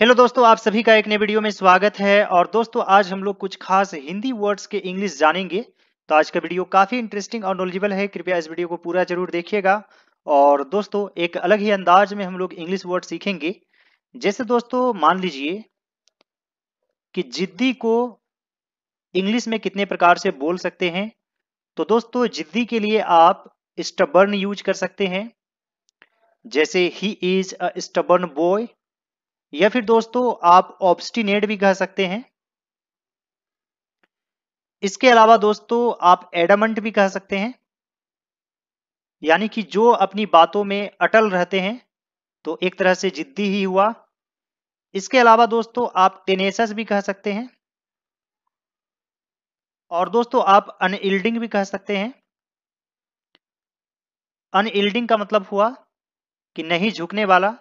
hello दोस्तों आप सभी का एक नए वीडियो में स्वागत है और दोस्तों आज हम लोग कुछ खास हिंदी वर्ड्स के इंग्लिश जानेंगे तो आज का वीडियो काफ़ी इंटरेस्टिंग और नॉलेजेबल है कृपया इस वीडियो को पूरा जरूर देखिएगा और दोस्तों एक अलग ही अंदाज में हम लोग इंग्लिश वर्ड सीखेंगे जैसे दोस्तों मान लीजिए कि जिद्दी को इंग्लिश में कितने प्रकार से बोल सकते हैं तो दोस्तों जिद्दी के लिए आप स्टबर्न यूज कर सकते हैं जैसे ही इज अ स्टबर्न बॉय या फिर दोस्तों आप ऑब्स्टिनेट भी कह सकते हैं इसके अलावा दोस्तों आप एडमंट भी कह सकते हैं यानी कि जो अपनी बातों में अटल रहते हैं तो एक तरह से जिद्दी ही हुआ इसके अलावा दोस्तों आप टेनेसस भी कह सकते हैं और दोस्तों आप अनइल्डिंग भी कह सकते हैं अनइल्डिंग का मतलब हुआ कि नहीं झुकने वाला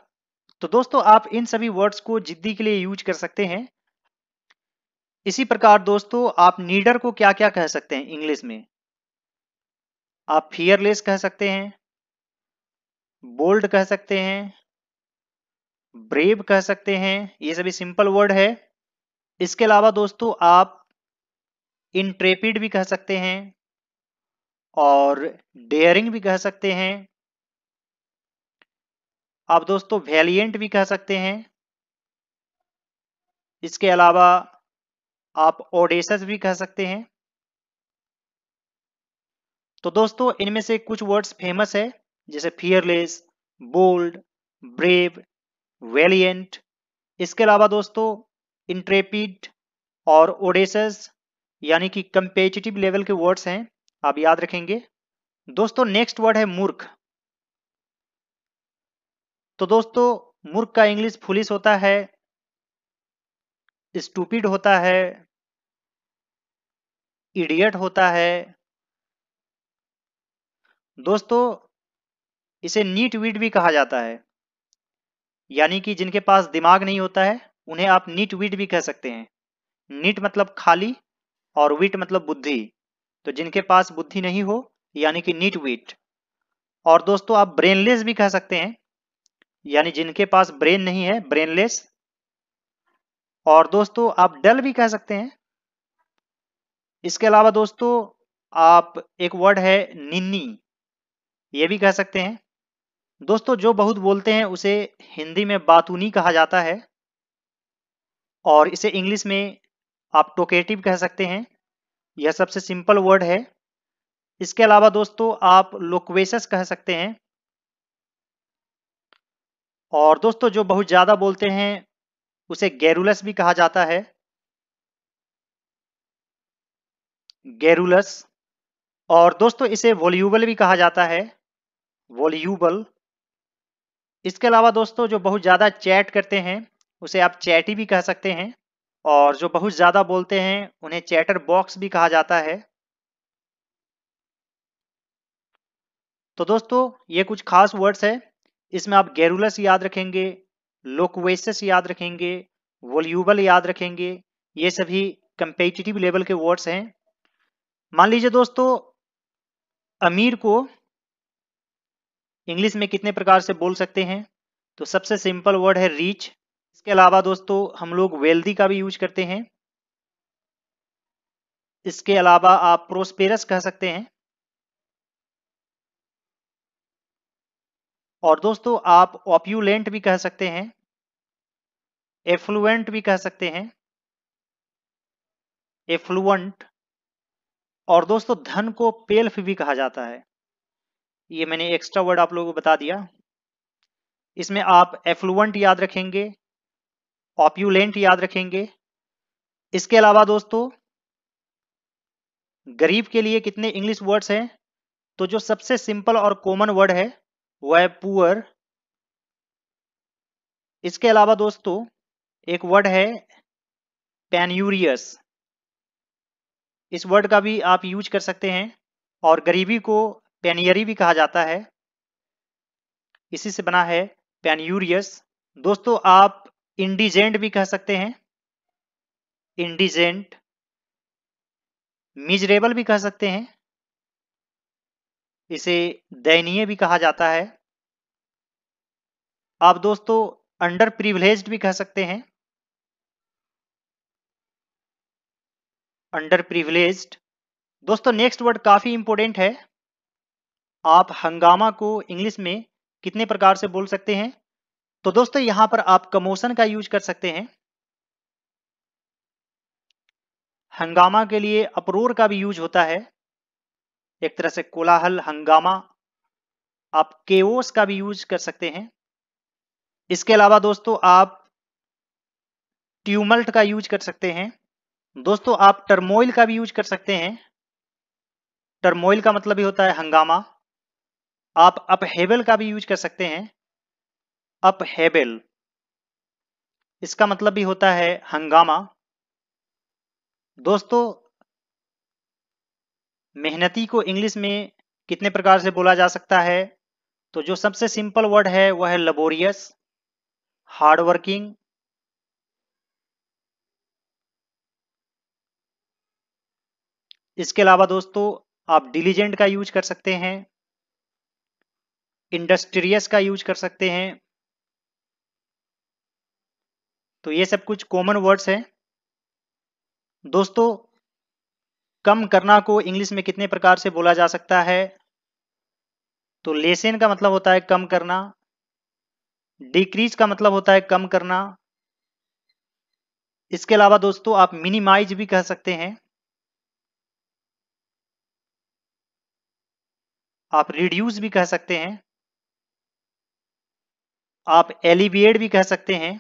तो दोस्तों आप इन सभी वर्ड्स को जिद्दी के लिए यूज कर सकते हैं इसी प्रकार दोस्तों आप नीडर को क्या क्या कह सकते हैं इंग्लिश में आप फियरलेस कह सकते हैं बोल्ड कह सकते हैं ब्रेव कह सकते हैं ये सभी सिंपल वर्ड है इसके अलावा दोस्तों आप इंट्रेपिड भी कह सकते हैं और डेयरिंग भी कह सकते हैं आप दोस्तों वेलियंट भी कह सकते हैं इसके अलावा आप ओडेसस भी कह सकते हैं तो दोस्तों इनमें से कुछ वर्ड्स फेमस है जैसे फियरलेस बोल्ड ब्रेव वेलियंट इसके अलावा दोस्तों इंट्रेपिड और ओडेसस यानी कि कंपेटिटिव लेवल के वर्ड्स हैं आप याद रखेंगे दोस्तों नेक्स्ट वर्ड है मूर्ख तो दोस्तों मूर्ख का इंग्लिश फुलिस होता है स्टूपिड होता है इडियट होता है दोस्तों इसे नीट वीट भी कहा जाता है यानी कि जिनके पास दिमाग नहीं होता है उन्हें आप नीट वीट भी कह सकते हैं नीट मतलब खाली और वीट मतलब बुद्धि तो जिनके पास बुद्धि नहीं हो यानी कि नीट वीट और दोस्तों आप ब्रेनलेस भी कह सकते हैं यानी जिनके पास ब्रेन नहीं है ब्रेनलेस और दोस्तों आप डल भी कह सकते हैं इसके अलावा दोस्तों आप एक वर्ड है निन्नी ये भी कह सकते हैं दोस्तों जो बहुत बोलते हैं उसे हिंदी में बातूनी कहा जाता है और इसे इंग्लिश में आप टोकेटिव कह सकते हैं यह सबसे सिंपल वर्ड है इसके अलावा दोस्तों आप लोकवेसस कह सकते हैं और दोस्तों जो बहुत ज़्यादा बोलते हैं उसे गैरुलस भी कहा जाता है गैरुलस और दोस्तों इसे वॉल्यूबल भी कहा जाता है वॉल्यूबल इसके अलावा दोस्तों जो बहुत ज़्यादा चैट करते हैं उसे आप चैटी भी कह सकते हैं और जो बहुत ज़्यादा बोलते हैं उन्हें चैटर बॉक्स भी कहा जाता है तो दोस्तों ये कुछ खास वर्ड्स है इसमें आप गैरुलस याद रखेंगे लोकवेसस याद रखेंगे वोल्यूबल याद रखेंगे ये सभी कंपेटिटिव लेवल के वर्ड्स हैं मान लीजिए दोस्तों अमीर को इंग्लिश में कितने प्रकार से बोल सकते हैं तो सबसे सिंपल वर्ड है रीच इसके अलावा दोस्तों हम लोग वेल्दी का भी यूज करते हैं इसके अलावा आप प्रोस्पेरस कह सकते हैं और दोस्तों आप ऑप्यूलेंट भी कह सकते हैं एफ्लुएंट भी कह सकते हैं एफ्लुएंट और दोस्तों धन को पेल्फ भी कहा जाता है ये मैंने एक्स्ट्रा वर्ड आप लोगों को बता दिया इसमें आप एफ्लुएंट याद रखेंगे ऑप्यूलेंट याद रखेंगे इसके अलावा दोस्तों गरीब के लिए कितने इंग्लिश वर्ड्स हैं तो जो सबसे सिंपल और कॉमन वर्ड है वह पुअर इसके अलावा दोस्तों एक वर्ड है पेन्यूरियस इस वर्ड का भी आप यूज कर सकते हैं और गरीबी को पेनियरी भी कहा जाता है इसी से बना है पेन्यूरियस दोस्तों आप इंडिजेंट भी कह सकते हैं इंडिजेंट मिजरेबल भी कह सकते हैं इसे दयनीय भी कहा जाता है आप दोस्तों अंडर प्रिविलेज भी कह सकते हैं अंडर प्रिविलेज दोस्तों नेक्स्ट वर्ड काफी इंपोर्टेंट है आप हंगामा को इंग्लिश में कितने प्रकार से बोल सकते हैं तो दोस्तों यहां पर आप कमोशन का यूज कर सकते हैं हंगामा के लिए अपरोर का भी यूज होता है एक तरह से कोलाहल हंगामा आप केओस का भी यूज कर सकते हैं इसके अलावा दोस्तों आप ट्यूमल्ट का यूज कर सकते हैं दोस्तों आप टर्मोइल का भी यूज कर सकते हैं टर्मोइल का मतलब भी होता है हंगामा आप अपहेबल का भी यूज कर सकते हैं अपहेबल इसका मतलब भी होता है हंगामा दोस्तों मेहनती को इंग्लिश में कितने प्रकार से बोला जा सकता है तो जो सबसे सिंपल वर्ड है वह है लबोरियस हार्डवर्किंग इसके अलावा दोस्तों आप डिलीजेंट का यूज कर सकते हैं इंडस्ट्रियस का यूज कर सकते हैं तो ये सब कुछ कॉमन वर्ड्स हैं दोस्तों कम करना को इंग्लिश में कितने प्रकार से बोला जा सकता है तो लेसन का मतलब होता है कम करना डिक्रीज का मतलब होता है कम करना इसके अलावा दोस्तों आप मिनिमाइज भी कह सकते हैं आप रिड्यूस भी कह सकते हैं आप एलिविएट भी कह सकते हैं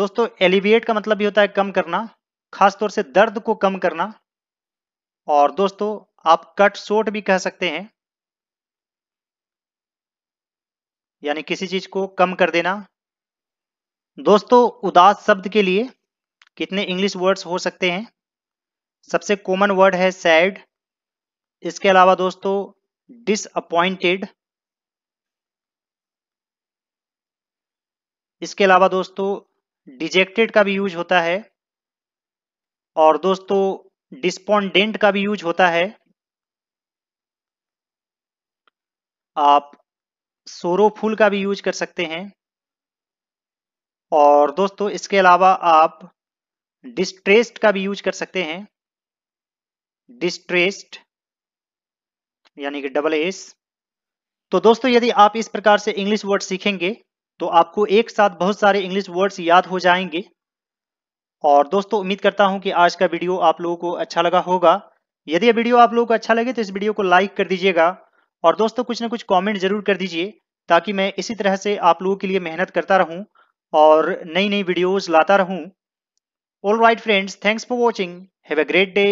दोस्तों एलिविएट का मतलब भी होता है कम करना खासतौर से दर्द को कम करना और दोस्तों आप कट शोट भी कह सकते हैं यानी किसी चीज को कम कर देना दोस्तों उदास शब्द के लिए कितने इंग्लिश वर्ड्स हो सकते हैं सबसे कॉमन वर्ड है सैड इसके अलावा दोस्तों डिसअपॉइंटेड इसके अलावा दोस्तों डिजेक्टेड का भी यूज होता है और दोस्तों डिस्पोंडेंट का भी यूज होता है आप सोरोफुल का भी यूज कर सकते हैं और दोस्तों इसके अलावा आप डिस्ट्रेस्ड का भी यूज कर सकते हैं डिस्ट्रेस्ड यानी कि डबल एस तो दोस्तों यदि आप इस प्रकार से इंग्लिश वर्ड सीखेंगे तो आपको एक साथ बहुत सारे इंग्लिश वर्ड्स याद हो जाएंगे और दोस्तों उम्मीद करता हूं कि आज का वीडियो आप लोगों को अच्छा लगा होगा यदि यह वीडियो आप लोगों को अच्छा लगे तो इस वीडियो को लाइक कर दीजिएगा और दोस्तों कुछ ना कुछ कमेंट जरूर कर दीजिए ताकि मैं इसी तरह से आप लोगों के लिए मेहनत करता रहूं और नई नई वीडियोस लाता रहूं all right friends thanks for watching have a great day